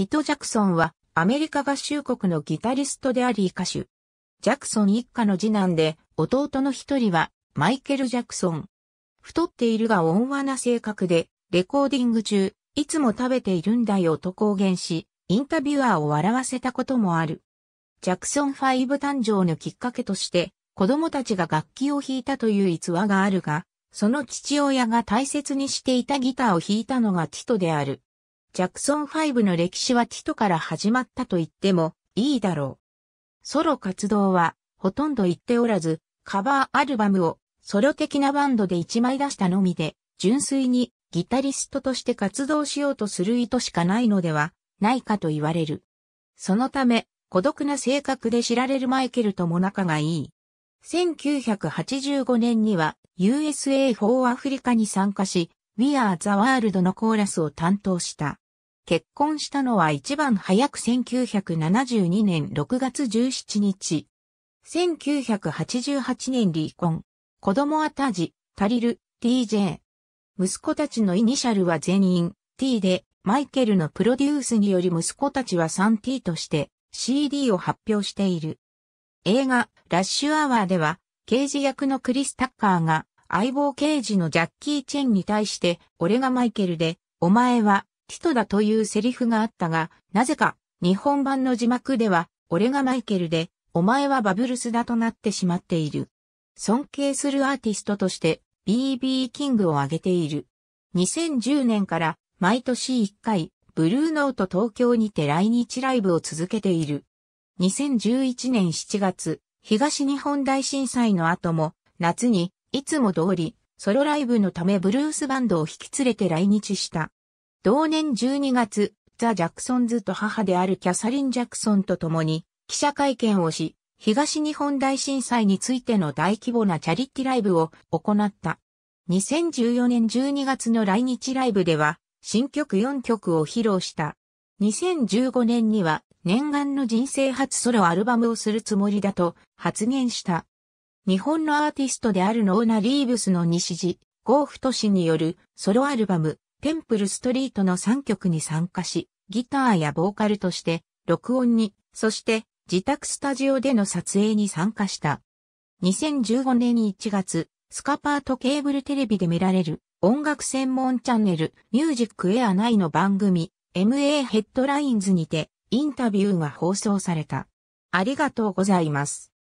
ティト・ジャクソンはアメリカ合衆国のギタリストであり歌手。ジャクソン一家の次男で弟の一人はマイケル・ジャクソン。太っているが温和な性格でレコーディング中いつも食べているんだよと公言しインタビュアーを笑わせたこともある。ジャクソン5誕生のきっかけとして子供たちが楽器を弾いたという逸話があるが、その父親が大切にしていたギターを弾いたのがティトである。ジャクソン5の歴史はティトから始まったと言ってもいいだろう。ソロ活動はほとんど言っておらず、カバーアルバムをソロ的なバンドで1枚出したのみで、純粋にギタリストとして活動しようとする意図しかないのではないかと言われる。そのため、孤独な性格で知られるマイケルとも仲がいい。1985年には USA4 アフリカに参加し、We Are the World のコーラスを担当した。結婚したのは一番早く1972年6月17日。1988年離婚。子供はタジ、タリル、TJ。息子たちのイニシャルは全員 T で、マイケルのプロデュースにより息子たちは 3T として CD を発表している。映画、ラッシュアワーでは、刑事役のクリス・タッカーが、相棒刑事のジャッキー・チェンに対して、俺がマイケルで、お前はティトだというセリフがあったが、なぜか日本版の字幕では、俺がマイケルで、お前はバブルスだとなってしまっている。尊敬するアーティストとして BB キングを挙げている。2010年から毎年1回、ブルーノート東京にて来日ライブを続けている。2011年7月、東日本大震災の後も、夏に、いつも通り、ソロライブのためブルースバンドを引き連れて来日した。同年12月、ザ・ジャクソンズと母であるキャサリン・ジャクソンと共に記者会見をし、東日本大震災についての大規模なチャリティライブを行った。2014年12月の来日ライブでは、新曲4曲を披露した。2015年には、念願の人生初ソロアルバムをするつもりだと発言した。日本のアーティストであるノーナ・リーブスの西地、ゴーフト氏によるソロアルバム、テンプルストリートの3曲に参加し、ギターやボーカルとして、録音に、そして自宅スタジオでの撮影に参加した。2015年1月、スカパートケーブルテレビで見られる音楽専門チャンネルミュージックエア内の番組 MA ヘッドラインズにてインタビューが放送された。ありがとうございます。